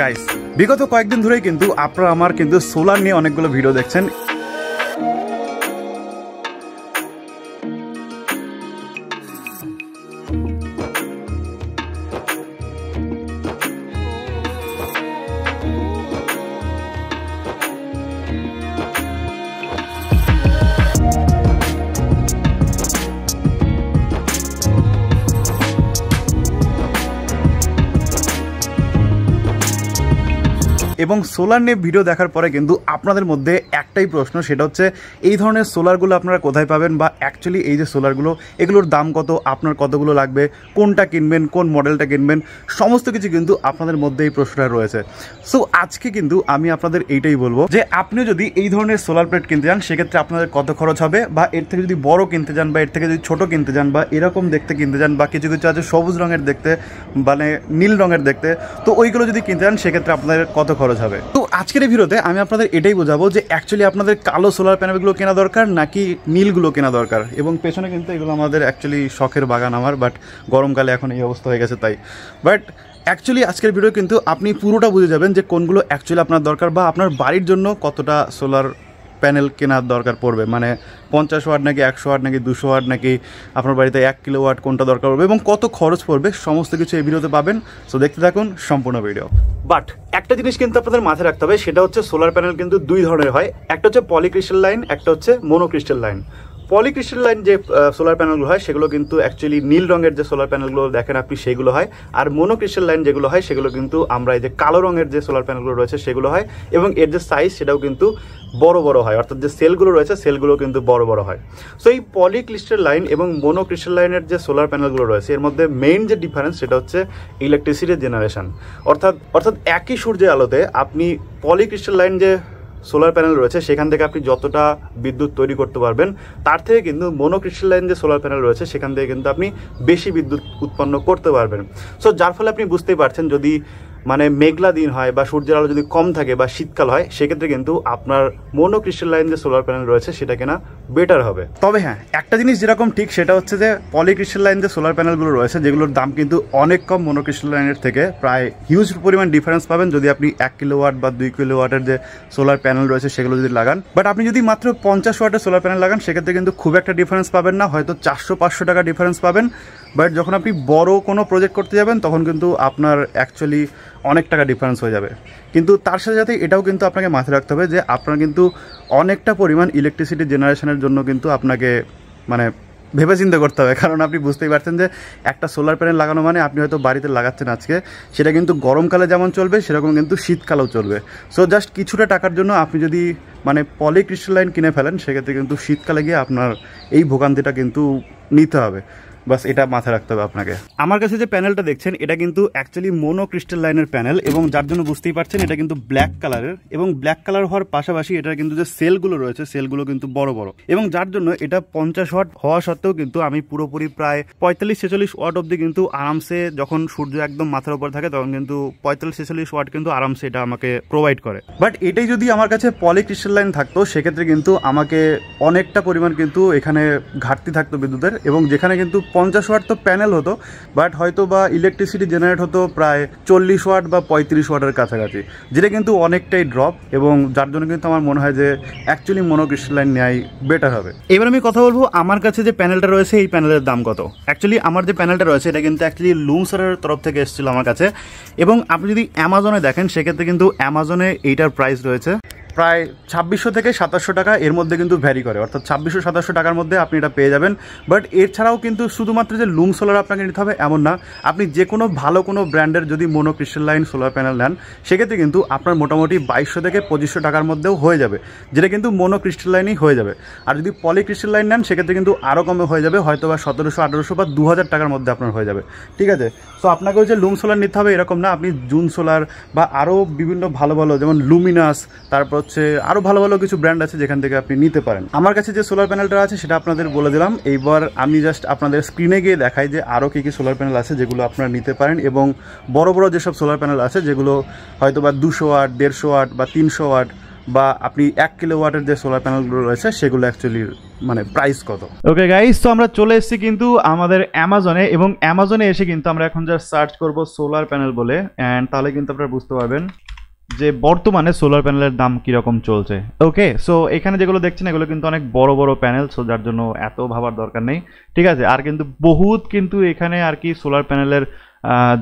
guys বিগত কয়েকদিন ধরেই কিন্তু আপনারা আমার কিন্তু সোলার নিয়ে অনেকগুলো ভিডিও দেখছেন এবং সোলার নিয়ে ভিডিও দেখার পরে কিন্তু আপনাদের মধ্যে একটাই প্রশ্ন সেটা হচ্ছে এই ধরনের সোলারগুলো আপনারা কোথায় পাবেন বা অ্যাকচুয়ালি এই যে সোলারগুলো এগুলোর দাম কত আপনার কতগুলো লাগবে কোনটা কিনবেন কোন মডেলটা কিনবেন সমস্ত কিছু কিন্তু আপনাদের মধ্যে এই প্রশ্নটা রয়েছে সো আজকে কিন্তু আমি আপনাদের এইটাই বলবো যে আপনি যদি এই ধরনের সোলার প্লেট কিনতে যান সেক্ষেত্রে আপনাদের কত খরচ হবে বা এর থেকে যদি বড় কিনতে যান বা এর থেকে যদি ছোট কিনতে যান বা এরকম দেখতে কিনতে যান বা কিছু কিছু আছে সবুজ রঙের দেখতে মানে নীল রঙের দেখতে তো ওইগুলো যদি কিনতে যান সেক্ষেত্রে আপনাদের কত খরচ খরচ হবে তো আজকের এই ভিডিওতে আমি আপনাদের এটাই বোঝাবো যে অ্যাকচুয়ালি আপনাদের কালো সোলার প্যানেলগুলো কেনা দরকার নাকি নীলগুলো কেনা দরকার এবং পেছনে কিন্তু এগুলো আমাদের অ্যাকচুয়ালি শখের বাগান আমার বাট গরমকালে এখন এই অবস্থা হয়ে গেছে তাই বাট অ্যাকচুয়ালি আজকের ভিডিও কিন্তু আপনি পুরোটা বুঝে যাবেন যে কোনগুলো অ্যাকচুয়ালি আপনার দরকার বা আপনার বাড়ির জন্য কতটা সোলার প্যানেল কেনার দরকার পড়বে মানে পঞ্চাশ ওয়াট নাকি একশো ওয়াট নাকি দুশো ওয়াট নাকি আপনার বাড়িতে এক কিলো ওয়াট কোনটা দরকার পড়বে এবং কত খরচ পড়বে সমস্ত কিছু এই ভিডিওতে পাবেন সো দেখতে থাকুন সম্পূর্ণ ভিডিও বাট একটা জিনিস কিন্তু আপনাদের মাথায় রাখতে হবে সেটা হচ্ছে সোলার প্যানেল কিন্তু দুই ধরনের হয় একটা হচ্ছে পলিক্রিস্টাল লাইন একটা হচ্ছে মোনোক্রিস্টাল লাইন পলিক্রিস্টালাইন যে সোলার প্যানেলগুলো হয় সেগুলো কিন্তু অ্যাকচুয়ালি নীল রঙের যে সোলার প্যানেলগুলো দেখেন আপনি সেগুলো হয় আর মোনোক্রিস্টালাইন যেগুলো হয় সেগুলো কিন্তু আমরা এই যে কালো রঙের যে সোলার প্যানেলগুলো রয়েছে সেগুলো হয় এবং এর যে সাইজ সেটাও কিন্তু বড় বড় হয় অর্থাৎ যে সেলগুলো রয়েছে সেলগুলো কিন্তু বড় বড় হয় সো এই পলিক্রিস্টালাইন এবং মোনোক্রিস্টালাইনের যে সোলার প্যানেলগুলো রয়েছে এর মধ্যে মেইন যে ডিফারেন্স সেটা হচ্ছে ইলেকট্রিসিটির জেনারেশান অর্থাৎ অর্থাৎ একই সূর্যের আলোতে আপনি পলিক্রিস্টালাইন যে সোলার প্যানেল রয়েছে সেখান থেকে আপনি যতটা বিদ্যুৎ তৈরি করতে পারবেন তার থেকে কিন্তু মনোক্রিস্টালাইন যে সোলার প্যানেল রয়েছে সেখান থেকে কিন্তু আপনি বেশি বিদ্যুৎ উৎপন্ন করতে পারবেন সো যার ফলে আপনি বুঝতেই পারছেন যদি মানে মেঘলা দিন হয় বা সূর্যের আলো যদি কম থাকে বা শীতকাল হয় সেক্ষেত্রে কিন্তু আপনার মনো লাইন যে সোলার প্যানেল রয়েছে সেটা কেনা বেটার হবে তবে হ্যাঁ একটা জিনিস যেরকম ঠিক সেটা হচ্ছে যে লাইন যে সোলার প্যানেলগুলো রয়েছে যেগুলোর দাম কিন্তু অনেক কম মনো লাইনের থেকে প্রায় হিউজ পরিমাণ ডিফারেন্স পাবেন যদি আপনি এক কিলোওয়াট বা দুই কিলোওয়াটের যে সোলার প্যানেল রয়েছে সেগুলো যদি লাগান বাট আপনি যদি মাত্র পঞ্চাশ ওয়াটের সোলার প্যানেল লাগান সেক্ষেত্রে কিন্তু খুব একটা ডিফারেন্স পাবেন না হয়তো চারশো পাঁচশো টাকা ডিফারেন্স পাবেন বাট যখন আপনি বড় কোনো প্রজেক্ট করতে যাবেন তখন কিন্তু আপনার অ্যাকচুয়ালি অনেক টাকা ডিফারেন্স হয়ে যাবে কিন্তু তার সাথে সাথে এটাও কিন্তু আপনাকে মাথায় রাখতে হবে যে আপনার কিন্তু অনেকটা পরিমাণ ইলেকট্রিসিটি জেনারেশনের জন্য কিন্তু আপনাকে মানে ভেবে চিন্তা করতে হবে কারণ আপনি বুঝতেই পারছেন যে একটা সোলার প্যানেল লাগানো মানে আপনি হয়তো বাড়িতে লাগাচ্ছেন আজকে সেটা কিন্তু গরমকালে যেমন চলবে সেরকম কিন্তু শীতকালেও চলবে সো জাস্ট কিছুটা টাকার জন্য আপনি যদি মানে লাইন কিনে ফেলেন সেক্ষেত্রে কিন্তু শীতকালে গিয়ে আপনার এই ভোগান্তিটা কিন্তু নিতে হবে বাস এটা মাথায় রাখতে হবে আপনাকে আমার কাছে যে প্যানেলটা দেখছেন এটা কিন্তু অ্যাকচুয়ালি মোনো ক্রিস্টাল লাইনের প্যানেল এবং যার জন্য বুঝতেই পারছেন এটা কিন্তু ব্ল্যাক কালারের এবং ব্ল্যাক কালার হওয়ার পাশাপাশি এটার কিন্তু যে সেলগুলো রয়েছে সেলগুলো কিন্তু বড় বড় এবং যার জন্য এটা পঞ্চাশ ওয়াট হওয়া সত্ত্বেও কিন্তু আমি পুরোপুরি প্রায় পঁয়তাল্লিশ ছেচল্লিশ ওয়াট অব্দি কিন্তু আরামসে যখন সূর্য একদম মাথার উপর থাকে তখন কিন্তু পঁয়তাল্লিশ ছেচল্লিশ ওয়াট কিন্তু আরামসে এটা আমাকে প্রোভাইড করে বাট এটাই যদি আমার কাছে পলি ক্রিস্টাল লাইন থাকতো সেক্ষেত্রে কিন্তু আমাকে অনেকটা পরিমাণ কিন্তু এখানে ঘাটতি থাকতো বিদ্যুতের এবং যেখানে কিন্তু পঞ্চাশ ওয়াট তো প্যানেল হতো বাট হয়তো বা ইলেকট্রিসিটি জেনারেট হতো প্রায় চল্লিশ ওয়াট বা পঁয়ত্রিশ ওয়াটের কাছাকাছি যেটা কিন্তু অনেকটাই ড্রপ এবং যার জন্য কিন্তু আমার মনে হয় যে অ্যাকচুয়ালি মনোক্রিস্টালাইন নেয় বেটার হবে এবার আমি কথা বলবো আমার কাছে যে প্যানেলটা রয়েছে এই প্যানেলের দাম কত অ্যাকচুয়ালি আমার যে প্যানেলটা রয়েছে এটা কিন্তু অ্যাকচুয়ালি লুমসারের তরফ থেকে এসেছিল আমার কাছে এবং আপনি যদি অ্যামাজনে দেখেন সেক্ষেত্রে কিন্তু অ্যামাজনে এইটার প্রাইস রয়েছে প্রায় ছাব্বিশশো থেকে সাতাশশো টাকা এর মধ্যে কিন্তু ভ্যারি করে অর্থাৎ ছাব্বিশশো সাতাশশো টাকার মধ্যে আপনি এটা পেয়ে যাবেন বাট এর ছাড়াও কিন্তু শুধুমাত্র যে লুম সোলার আপনাকে নিতে হবে এমন না আপনি যে কোনো ভালো কোনো ব্র্যান্ডের যদি মোনো লাইন সোলার প্যানেল নেন সেক্ষেত্রে কিন্তু আপনার মোটামুটি বাইশশো থেকে পঁচিশশো টাকার মধ্যেও হয়ে যাবে যেটা কিন্তু মোনো লাইনই হয়ে যাবে আর যদি পলি লাইন নেন সেক্ষেত্রে কিন্তু আরও কমে হয়ে যাবে হয়তো বা সতেরোশো আঠেরোশো বা দু হাজার টাকার মধ্যে আপনার হয়ে যাবে ঠিক আছে আপনাকে ওই যে লুম সোলার নিতে হবে এরকম না আপনি জুন সোলার বা আরও বিভিন্ন ভালো ভালো যেমন লুমিনাস তারপর হচ্ছে আরও ভালো ভালো কিছু ব্র্যান্ড আছে যেখান থেকে আপনি নিতে পারেন আমার কাছে যে সোলার প্যানেলটা আছে সেটা আপনাদের বলে দিলাম এইবার আমি জাস্ট আপনাদের স্ক্রিনে গিয়ে দেখাই যে আরও কী কী সোলার প্যানেল আছে যেগুলো আপনারা নিতে পারেন এবং বড় বড় যেসব সোলার প্যানেল আছে যেগুলো হয়তো বা দুশো ওয়াট দেড়শো ওয়াট বা তিনশো ওয়াট বা আপনি এক কিলো ওয়াটের যে সোলার প্যানেলগুলো রয়েছে সেগুলো অ্যাকচুয়ালি মানে প্রাইস কত ওকে গাইস তো আমরা চলে এসেছি কিন্তু আমাদের অ্যামাজনে এবং অ্যামাজনে এসে কিন্তু আমরা এখন যা সার্চ করব সোলার প্যানেল বলে অ্যান্ড তাহলে কিন্তু আপনারা বুঝতে পারবেন যে বর্তমানে সোলার প্যানেলের দাম কীরকম চলছে ওকে সো এখানে যেগুলো দেখছেন এগুলো কিন্তু অনেক বড় বড় প্যানেল সো যার জন্য এত ভাবার দরকার নেই ঠিক আছে আর কিন্তু বহুত কিন্তু এখানে আর কি সোলার প্যানেলের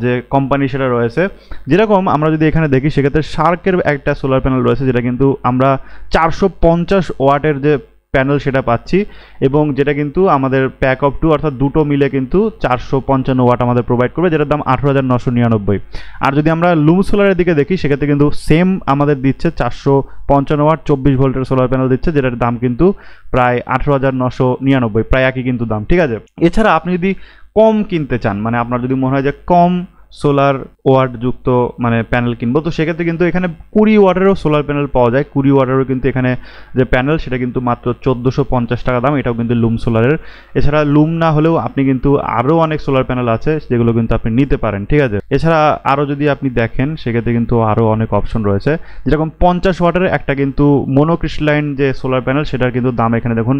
যে কোম্পানি সেটা রয়েছে যেরকম আমরা যদি এখানে দেখি সেক্ষেত্রে শার্কের একটা সোলার প্যানেল রয়েছে যেটা কিন্তু আমরা চারশো পঞ্চাশ ওয়াটের যে প্যানেল সেটা পাচ্ছি এবং যেটা কিন্তু আমাদের প্যাক অফ টু অর্থাৎ দুটো মিলে কিন্তু চারশো পঞ্চান্ন ওয়াট আমাদের প্রোভাইড করবে যেটার দাম আঠেরো হাজার নশো নিরানব্বই আর যদি আমরা লুম সোলারের দিকে দেখি সেক্ষেত্রে কিন্তু সেম আমাদের দিচ্ছে চারশো পঞ্চান্ন ওয়াট চব্বিশ ভোল্টের সোলার প্যানেল দিচ্ছে যেটার দাম কিন্তু প্রায় আঠেরো হাজার নশো নিরানব্বই প্রায় একই কিন্তু দাম ঠিক আছে এছাড়া আপনি যদি কম কিনতে চান মানে আপনার যদি মনে হয় যে কম সোলার ওয়াট যুক্ত মানে প্যানেল কিনবো তো সেক্ষেত্রে কিন্তু এখানে কুড়ি ওয়াটেরও সোলার প্যানেল পাওয়া যায় কুড়ি ওয়াটেরও কিন্তু এখানে যে প্যানেল সেটা কিন্তু মাত্র চোদ্দোশো পঞ্চাশ টাকা দাম এটাও কিন্তু লুম সোলারের এছাড়া লুম না হলেও আপনি কিন্তু আরও অনেক সোলার প্যানেল আছে যেগুলো কিন্তু আপনি নিতে পারেন ঠিক আছে এছাড়া আরও যদি আপনি দেখেন সেক্ষেত্রে কিন্তু আরও অনেক অপশন রয়েছে যেরকম পঞ্চাশ ওয়াটের একটা কিন্তু মনোক্রিস্টলাইন যে সোলার প্যানেল সেটার কিন্তু দাম এখানে দেখুন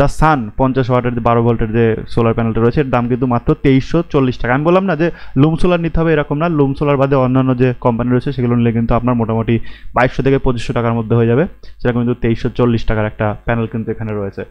দ্য সান পঞ্চাশ ওয়াটের যে বারো ভোল্টের যে সোলার প্যানেলটা রয়েছে এর দাম কিন্তু মাত্র তেইশশো চল্লিশ টাকা আমি বললাম না যে লুম সোলার নিতে হবে এরকম না লুম সোলার বাদে অন্যান্য যে কোম্পানি রয়েছে সেগুলো নিলে কিন্তু আপনার মোটামুটি বাইশশো থেকে পঁচিশশো টাকার মধ্যে হয়ে যাবে সেটা কিন্তু তেইশশো চল্লিশ টাকার একটা প্যানেল কিন্তু এখানে রয়েছে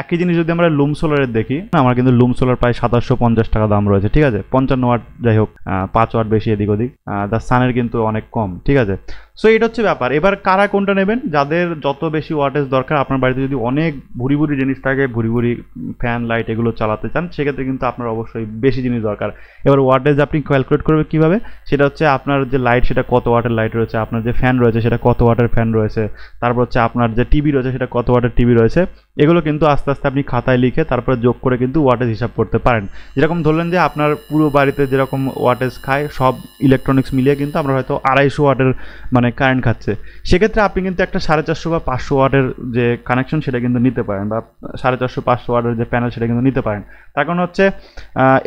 একই জিনিস যদি আমরা লুম সোলারের দেখি আমার কিন্তু লুম সোলার প্রায় সাতাশশো পঞ্চাশ টাকা দাম রয়েছে ঠিক আছে পঞ্চান্ন ওয়াট যাই হোক পাঁচ ওয়াট বেশি এদিক ওদিক দ্য সানের কিন্তু অনেক কম ঠিক আছে সো এটা হচ্ছে ব্যাপার এবার কারা কোনটা নেবেন যাদের যত বেশি ওয়াটেজ দরকার আপনার বাড়িতে যদি অনেক ভুরি ভুরি জিনিস থাকে ভুরি ভুরি ফ্যান লাইট এগুলো চালাতে চান সেক্ষেত্রে কিন্তু আপনার অবশ্যই বেশি জিনিস দরকার এবার ওয়াটেজ আপনি ক্যালকুলেট করবে কিভাবে সেটা হচ্ছে আপনার যে লাইট সেটা কত ওয়াটের লাইট রয়েছে আপনার যে ফ্যান রয়েছে সেটা কত ওয়াটের ফ্যান রয়েছে তারপর হচ্ছে আপনার যে টিভি রয়েছে সেটা কত ওয়াটের টিভি রয়েছে এগুলো কিন্তু আস্তে আস্তে আপনি খাতায় লিখে তারপরে যোগ করে কিন্তু ওয়াটেজ হিসাব করতে পারেন যেরকম ধরলেন যে আপনার পুরো বাড়িতে যেরকম ওয়াটেজ খায় সব ইলেকট্রনিক্স মিলিয়ে কিন্তু আমরা হয়তো আড়াইশো ওয়াটের মানে কারেন্ট খাচ্ছে সেক্ষেত্রে আপনি কিন্তু একটা সাড়ে চারশো বা পাঁচশো ওয়াটের যে কানেকশন সেটা কিন্তু নিতে পারেন বা সাড়ে চারশো পাঁচশো ওয়াটের যে প্যানেল সেটা কিন্তু নিতে পারেন তার কারণ হচ্ছে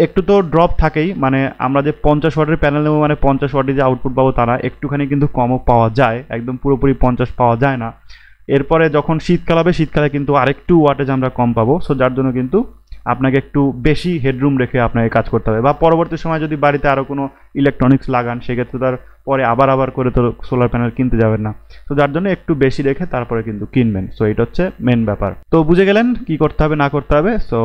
একটু তো ড্রপ থাকেই মানে আমরা যে পঞ্চাশ ওয়াটের প্যানেল নেবো মানে পঞ্চাশ ওয়াটের যে আউটপুট পাবো তারা একটুখানি কিন্তু কমও পাওয়া যায় একদম পুরোপুরি পঞ্চাশ পাওয়া যায় না এরপরে যখন শীতকাল হবে শীতকালে কিন্তু আরেকটু ওয়াটেজ আমরা কম পাবো সো যার জন্য কিন্তু আপনাকে একটু বেশি হেডরুম রেখে আপনাকে কাজ করতে হবে বা পরবর্তী সময় যদি বাড়িতে আরও কোনো ইলেকট্রনিক্স লাগান সেক্ষেত্রে তার পরে আবার আবার করে তো সোলার প্যানেল কিনতে যাবেন না তো যার জন্য একটু বেশি রেখে তারপরে কিন্তু কিনবেন সো এটা হচ্ছে মেন ব্যাপার তো বুঝে গেলেন কি করতে হবে না করতে হবে সো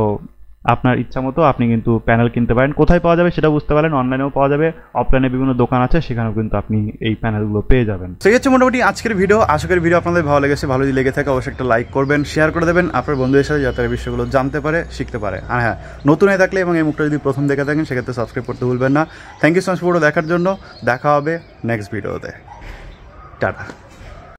আপনার ইচ্ছা মতো আপনি কিন্তু প্যানেল কিনতে পারেন কোথায় পাওয়া যাবে সেটা বুঝতে পারেন অনলাইনেও পাওয়া যাবে অফলাইনে বিভিন্ন দোকান আছে সেখানেও কিন্তু আপনি এই প্যানেলগুলো পেয়ে যাবেন সেই হচ্ছে মোটামুটি আজকের ভিডিও আজকের ভিডিও আপনাদের ভালো লেগেছে ভালো যদি লেগে থাকে অবশ্যই একটা লাইক করবেন শেয়ার করে দেবেন আপনার বন্ধুদের সাথে যাতে বিষয়গুলো জানতে পারে শিখতে পারে আর হ্যাঁ নতুন হয়ে থাকলে এবং এই মুখটা যদি প্রথম দেখে থাকেন সেক্ষেত্রে সাবস্ক্রাইব করতে ভুলবেন না থ্যাংক ইউ সো মাচ দেখার জন্য দেখা হবে নেক্সট ভিডিওতে টাটা